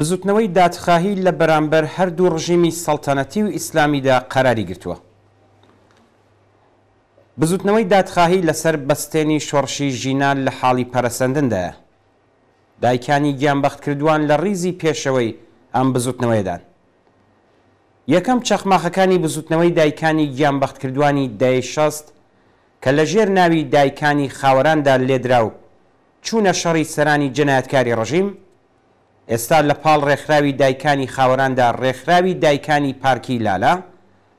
بزوتنەوەی دادخاهی لە بەرامبەر هەردوو ڕژیمی سەڵتەنەتی و ئیسلامیدا قەراری گرتووە. بزوتنەوەی دادخاهی لەسەر بەستێنی شۆڕشی ژینان لە حاڵی پەرسەندندایە. دایکانی گیانبەخت کردوان لە ریزی پێشەوەی ئەم بزوتنەوەیدان. یەکەم چەخماخەکانی بزوتنەوەی دایکانی گیانبەخت کردوانی دایشەست کە لە ژێر ناوی دایکانی خاوەراندا لێدرا و چوونە شەڕی سەرانی جەنایەتکاری ڕژیم، ئێستا لە پاڵ ڕێکخراوی دایکانی خاوەراندا ڕێکخراوی دایکانی پارکی لالا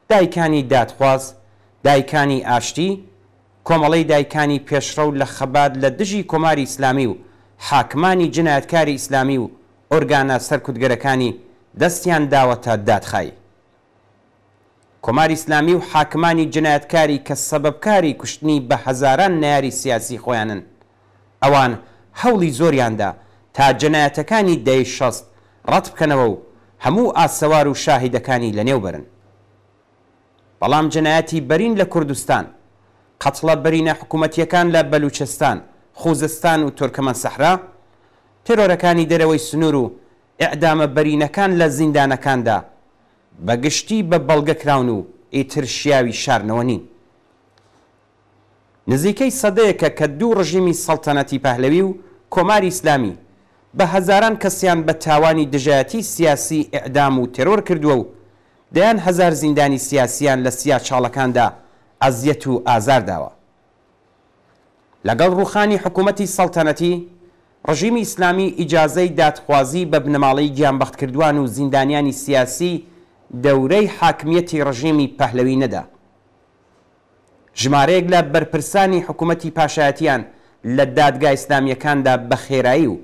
دایکانی دادخواز دایکانی ئاشتی کۆمەڵی دایکانی پێشڕەو لە خەبات لە دژی کۆماری ئیسلامی و حاکمانی جنایەتکاری ئیسلامی و ئۆرگانە سەرکوتگەرەکانی دەستیان داوەتە دادخایی کۆماری ئیسلامی و حاکمانی جنایەتکاری کە سەبەبکاری کوشتنی بە هەزاران ناری سیاسی خۆیانن ئەوان هەوڵی زۆریاندا تا جەنایەتەکانی دەی شەست ڕەت بکەنەوە و هەموو ئاسەوار و شاهیدەکانی لەنێو بەرن بەڵام جەنایەتی بەرین لە کوردستان قەتڵە بەرینە حکوومەتیەکان لە بەلوچستان خوزستان و تورکەمە سەحرا تێرۆرەکانی دەرەوەی سنوور و ئەعدامە بەرینەکان لە زیندانەکاندا بەگشتی بە بەڵگەکراون و ئیتر شیاوی شارنەوە نین نزیکەی سەدەیەکە کە دوو ڕژیمی سەڵتەنەتی پەهلەوی و کۆماری ئیسلامی بە هەزاران کەسیان بە تاوانی دژایەتی سیاسی ئەعدام و تەرۆر کردووە و دەیان هزار زیندانی سیاسیان لە سیا چاڵەکاندا ئەزیەت و ئازار داوە لەگەڵ ڕوخانی حکوومەتی سەڵتەنەتی ڕژیمی ئیسلامی ئیجاازەی دادخوازی بە بنەماڵی گیانبختکردوان و زیندانیانی سیاسی دەورەی حاکمیەتی ڕژیمی پەهلەوی نەدا ژمارەیەک لە بەرپرسانی حکوومەتی پاشایەتیان لە دادگای ئیسلامیەکاندا بە خێرایی و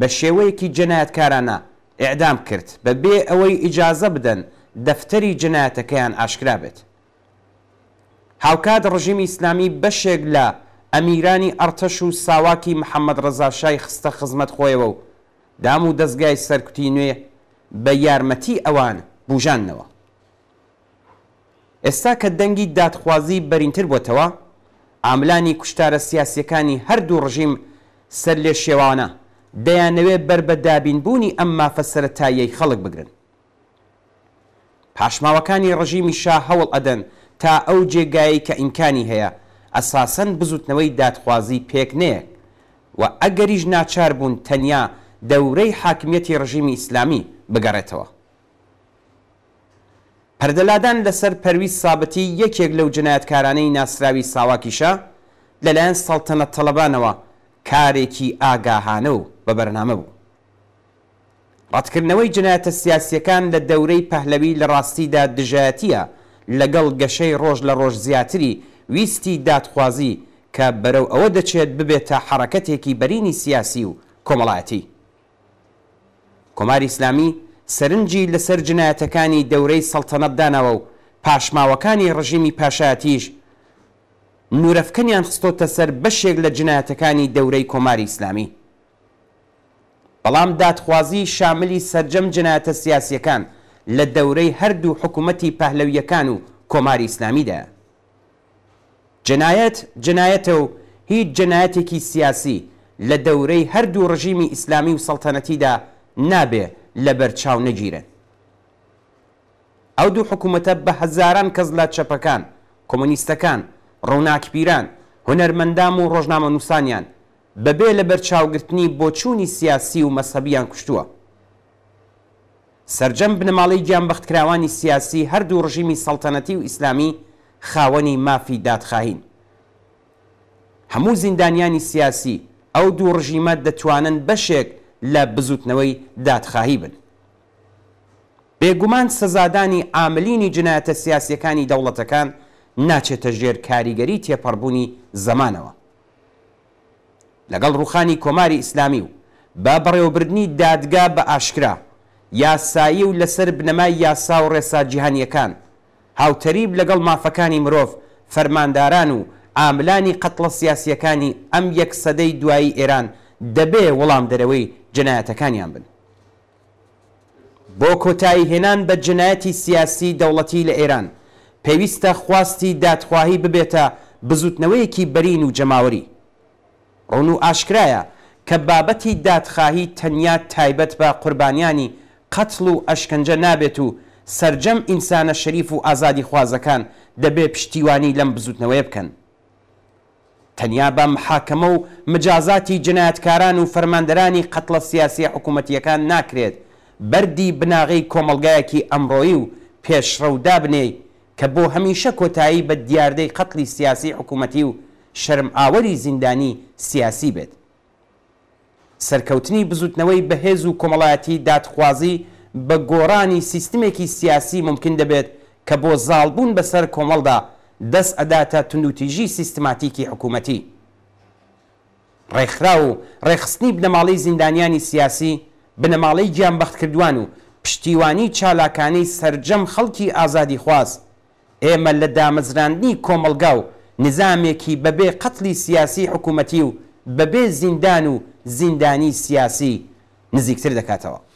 بە شێوەیەکی جەنایەتکارانە ئعدام کرد بە بێ ئەوەی ئیجازە بدەن دەفتەری جەنایەتەکەیان ئاشکرا بێت. هاوکات ڕژیمی ئیسلامی بەشێک لە ئەمیرانی ئەرتەش و ساواکی محەممەد ڕزاشای خستە خزمەت خۆیەوە و دام و دەستگای سەرکوتی نوێ بە یارمەتی ئەوان بژاننەوە. ئێستا کە دەنگی دادخوازی بەرینتر بۆتەوە، ئاملانی کوشتارە سیاسەکانی هەردوو ڕژیم سەر لێ شێوانە دەیانەوێت بربەدابینبوونی ئەم مافەسەرەتاییەی خەڵک بگرن. پاشماوەکانی ڕژیمی شا هەوڵ ئەدەن تا ئەو جێگایی کە ئیمکانی هەیە ئەساسەن بزوتنەوەی دادخوازی پێک نەیە و ئەگەریش ناچار بوون تەنیا دەورەی حاکمیەتی ڕژیمی ئیسلامی بگەڕێتەوە. پەردەلادان لەسەر پەرویست سابەتی یەکێک لەو جنایەتکارانەی ناسراوی ساواکیشە لەلایەن سەڵتەنە تەلەبانەوە کارێکی ئاگاهانە و بە بەرنامە بوو ڕاتکردنەوەی جنایەتە سیاسیەکان لە دەورەی پەهلەوی لە ڕاستیدا دژاتیە لەگەڵ گەشەی ڕۆژ لە ڕۆژ زیاتری ویستی دادخوازی کە بەرەو ئەوە دەچێت ببێتە حرەکەتێکی بەرینی سیاسی و کۆمەڵایەتی کۆماری ئیسلامی سەرنجی لەسەر جنایەتەکانی دەورەی سەڵتەنەتدانەوە و پاشماوەکانی ڕژیمی پاشایەتیش نورەفکەنیان خستۆتە سەر بەشێک لە جنایەتەکانی دەورەی کۆماری ئیسلامی بەڵام دادخوازی شاملی سرجەم جنایەتە سیاسیەکان لە دەورەی هەردوو حکوومەتی پەهلەویەکان و کۆماری ئیسلامیدا. جنایەت جنایەتە و هیچ جنایەتێکی سیاسی لە دەورەی هەردوو ڕژیمی ئیسلامی و سەڵتەنەتیدا نابێ لە بەرچاو نەگیرن. ئەو دوو حکوومەتە بە هەزاران کەس لە چەپەکان، کۆمونیستەکان، ڕووناکپیران، هوەرمەندام و ڕۆژنامە نووسانیان بەبێ لە بەرچاوگرتنی بۆچوونی سیاسی و مەسەبیان کوشتووە سرجەم بنەماڵی گیانبختکراوانی سیاسی هەردوو ڕژیمی سەڵتەنەتی و ئیسلامی خاوەنی مافی دادخاهین هەموو زیندانیانی سیاسی ئەو دوو ڕژیمە دەتوانن بەشێک لە بزوتنەوەی دادخاهی بن بێگومان سەزادانی ئاملینی جنایەتە سیاسیەکانی دەوڵەتەکان ناچێتە ژێر کاریگەری تێپەڕبوونی زەمانەوە لەگەڵ ڕوخانی کۆماری ئیسلامی و با بەڕێوەبردنی دادگا بە ئاشکرا یاسایی و لەسەر بنەمای یاسا و ڕێسا جیهانیەکان هاوتەریب لەگەڵ مافەکانی مرۆڤ فەرمانداران و ئاملانی قەتڵە سیاسیەکانی ئەم یەک سەدەی دوایی ئێران دەبێ وەڵام دەرەوەی جنایەتەکانیان بن بۆ کۆتایی هێنان بە جنایەتی سیاسی دەوڵەتی لە ئێران پێویستە خواستی دادخواهی ببێتە بزوتنەوەیەکی بەرین و جەماوەری ڕۆن و ئاشکرایە کە بابەتی دادخواهی تەنیا تایبەت بە قوربانیانی قەتڵ و ئەشکنجە نابێت و سرجەم ئینسانە شەریف و ئازادی خوازەکان دەبێ پشتیوانی لەم بزوتنەوەی بکەن. تەنیا بە محاکەمە و مجازاتی جنایەتکاران و فەرماندەرانی قەتڵە سیاسی حکوومەتیەکان ناکرێت بەری بناغی کۆمەلگایەکی ئەمڕۆیی و پێشڕەودا بنێ کە بۆ هەمیشە کۆتایی بە دیاردەی قەتلی سیاسی حکوومەتی و شەرم ئاوەری زیندانی سیاسی بێت سەرکەوتنی بزوتنەوەی بەهێز و کۆمەڵایەتی دادخوازی بە گۆڕانی سیستمێکی سیاسی ممکن دەبێت کە بۆ زالبوون بەسەر کۆمەڵدا دەست ئەداتە تونوتیژی سیستماتیکی حکوومەتی ڕێکخرا و ڕێخستنی بنەماڵی زیندانیانی سیاسی بنەماڵەی گیانبەخت کردوان و پشتیوانی چالاکانەی سرجەم خەڵکی ئازادی خواست ئێمە لە دامەزراندنی کۆمەلگا و نظامێکی بەبێ قەتلی سیاسی حکوومەتی و بەبێ زیندان و زیندانی سیاسی نزیکتر دەکاتەوە